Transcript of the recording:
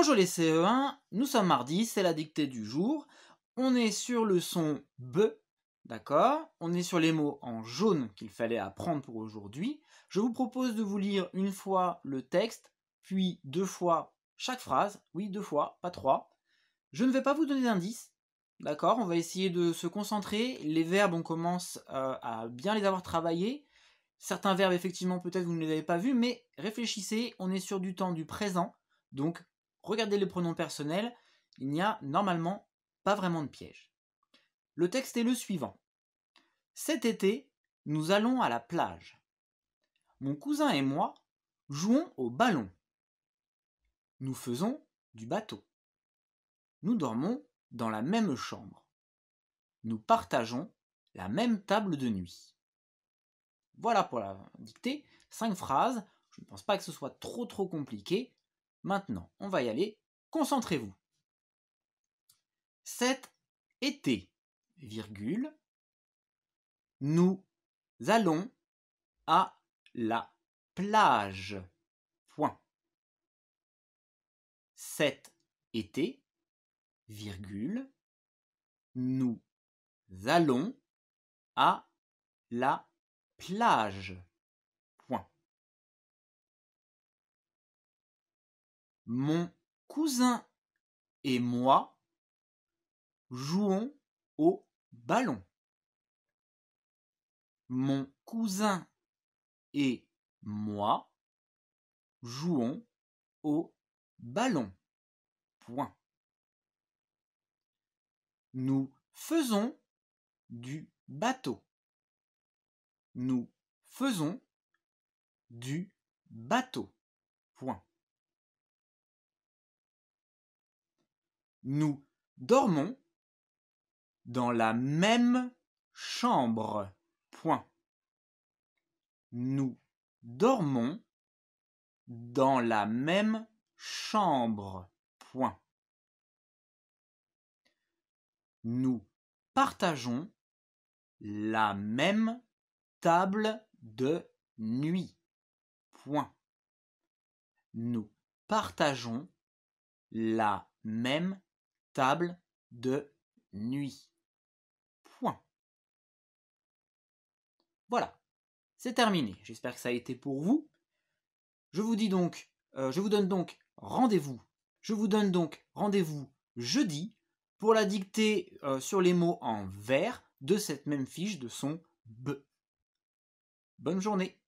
Bonjour les CE1, nous sommes mardi, c'est la dictée du jour. On est sur le son B, d'accord On est sur les mots en jaune qu'il fallait apprendre pour aujourd'hui. Je vous propose de vous lire une fois le texte, puis deux fois chaque phrase. Oui, deux fois, pas trois. Je ne vais pas vous donner d'indices, d'accord On va essayer de se concentrer. Les verbes, on commence euh, à bien les avoir travaillés. Certains verbes, effectivement, peut-être vous ne les avez pas vus, mais réfléchissez, on est sur du temps du présent. Donc regardez les pronoms personnels, il n'y a normalement pas vraiment de piège. Le texte est le suivant. Cet été, nous allons à la plage. Mon cousin et moi jouons au ballon. Nous faisons du bateau. Nous dormons dans la même chambre. Nous partageons la même table de nuit. Voilà pour la dictée, cinq phrases. Je ne pense pas que ce soit trop trop compliqué. Maintenant, on va y aller. Concentrez-vous. Cet été, virgule, nous allons à la plage. Point. Cet été, virgule, nous allons à la plage. Mon cousin et moi jouons au ballon. Mon cousin et moi jouons au ballon. Point. Nous faisons du bateau. Nous faisons du bateau. Point. Nous dormons dans la même chambre. Point. Nous dormons dans la même chambre. Point. Nous partageons la même table de nuit. Point. Nous partageons la même table de nuit. Point. Voilà, c'est terminé. J'espère que ça a été pour vous. Je vous dis donc, euh, je vous donne donc rendez-vous. Je vous donne donc rendez-vous jeudi pour la dicter euh, sur les mots en vert de cette même fiche de son B. Bonne journée.